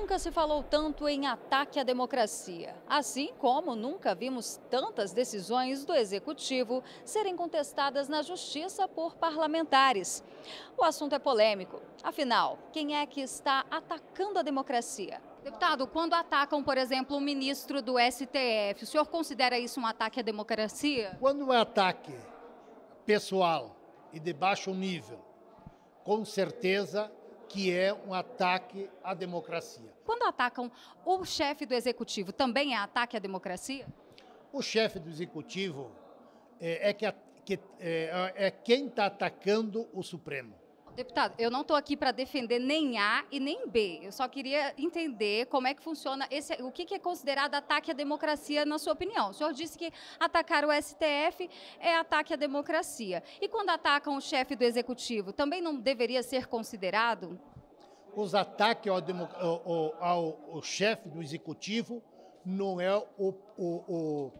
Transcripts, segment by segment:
Nunca se falou tanto em ataque à democracia, assim como nunca vimos tantas decisões do executivo serem contestadas na justiça por parlamentares. O assunto é polêmico. Afinal, quem é que está atacando a democracia? Deputado, quando atacam, por exemplo, o ministro do STF, o senhor considera isso um ataque à democracia? Quando é ataque pessoal e de baixo nível, com certeza que é um ataque à democracia. Quando atacam o chefe do executivo, também é ataque à democracia? O chefe do executivo é, é que, é, é quem está atacando o Supremo. Deputado, eu não estou aqui para defender nem A e nem B. Eu só queria entender como é que funciona esse, o que, que, é considerado ataque à democracia, na sua opinião. O senhor disse que atacar o STF é ataque à democracia. E quando atacam o chefe do executivo, também não deveria ser considerado? Os ataques ao, ao, ao, ao chefe do executivo não é o, o, o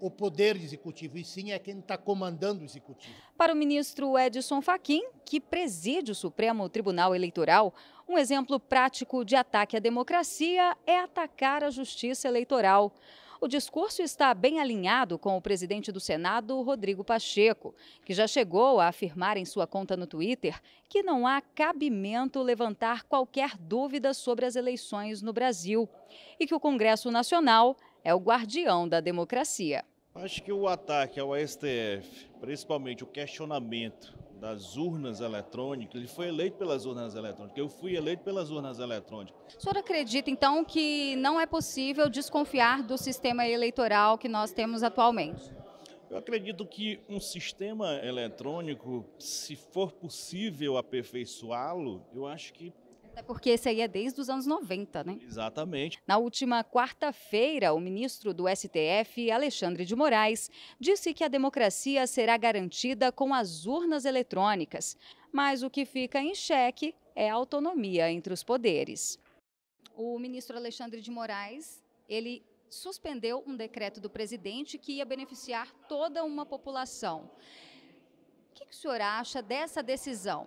o poder executivo, e sim é quem está comandando o executivo. Para o ministro Edson Fachin, que preside o Supremo Tribunal Eleitoral, um exemplo prático de ataque à democracia é atacar a justiça eleitoral. O discurso está bem alinhado com o presidente do Senado, Rodrigo Pacheco, que já chegou a afirmar em sua conta no Twitter que não há cabimento levantar qualquer dúvida sobre as eleições no Brasil e que o Congresso Nacional é o guardião da democracia. Acho que o ataque ao STF, principalmente o questionamento das urnas eletrônicas, ele foi eleito pelas urnas eletrônicas, eu fui eleito pelas urnas eletrônicas. O senhor acredita, então, que não é possível desconfiar do sistema eleitoral que nós temos atualmente? Eu acredito que um sistema eletrônico, se for possível aperfeiçoá-lo, eu acho que até porque esse aí é desde os anos 90, né? Exatamente. Na última quarta-feira, o ministro do STF, Alexandre de Moraes, disse que a democracia será garantida com as urnas eletrônicas, mas o que fica em xeque é a autonomia entre os poderes. O ministro Alexandre de Moraes, ele suspendeu um decreto do presidente que ia beneficiar toda uma população. O que, que o senhor acha dessa decisão?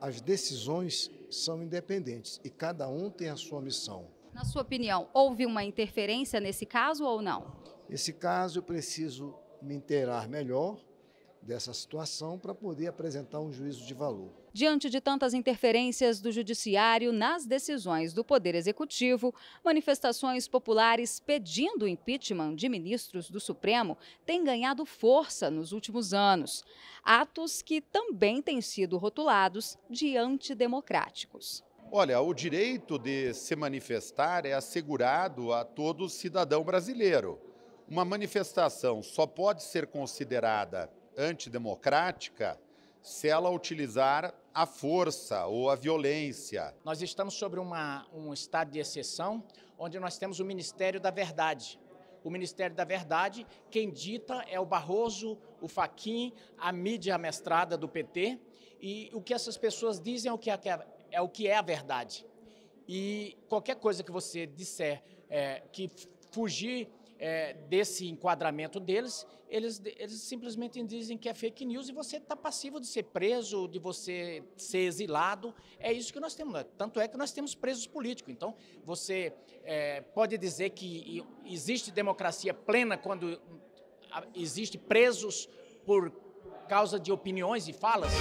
as decisões são independentes e cada um tem a sua missão. Na sua opinião, houve uma interferência nesse caso ou não? Nesse caso, eu preciso me inteirar melhor dessa situação para poder apresentar um juízo de valor. Diante de tantas interferências do Judiciário nas decisões do Poder Executivo, manifestações populares pedindo impeachment de ministros do Supremo têm ganhado força nos últimos anos. Atos que também têm sido rotulados de antidemocráticos. Olha, o direito de se manifestar é assegurado a todo cidadão brasileiro. Uma manifestação só pode ser considerada antidemocrática se ela utilizar a força ou a violência. Nós estamos sobre uma, um estado de exceção, onde nós temos o Ministério da Verdade. O Ministério da Verdade, quem dita é o Barroso, o Faquim, a mídia amestrada do PT, e o que essas pessoas dizem é o é, que é, é o que é a verdade. E qualquer coisa que você disser é, que fugir é, desse enquadramento deles, eles, eles simplesmente dizem que é fake news e você está passivo de ser preso, de você ser exilado. É isso que nós temos. Né? Tanto é que nós temos presos políticos. Então, você é, pode dizer que existe democracia plena quando existe presos por causa de opiniões e falas?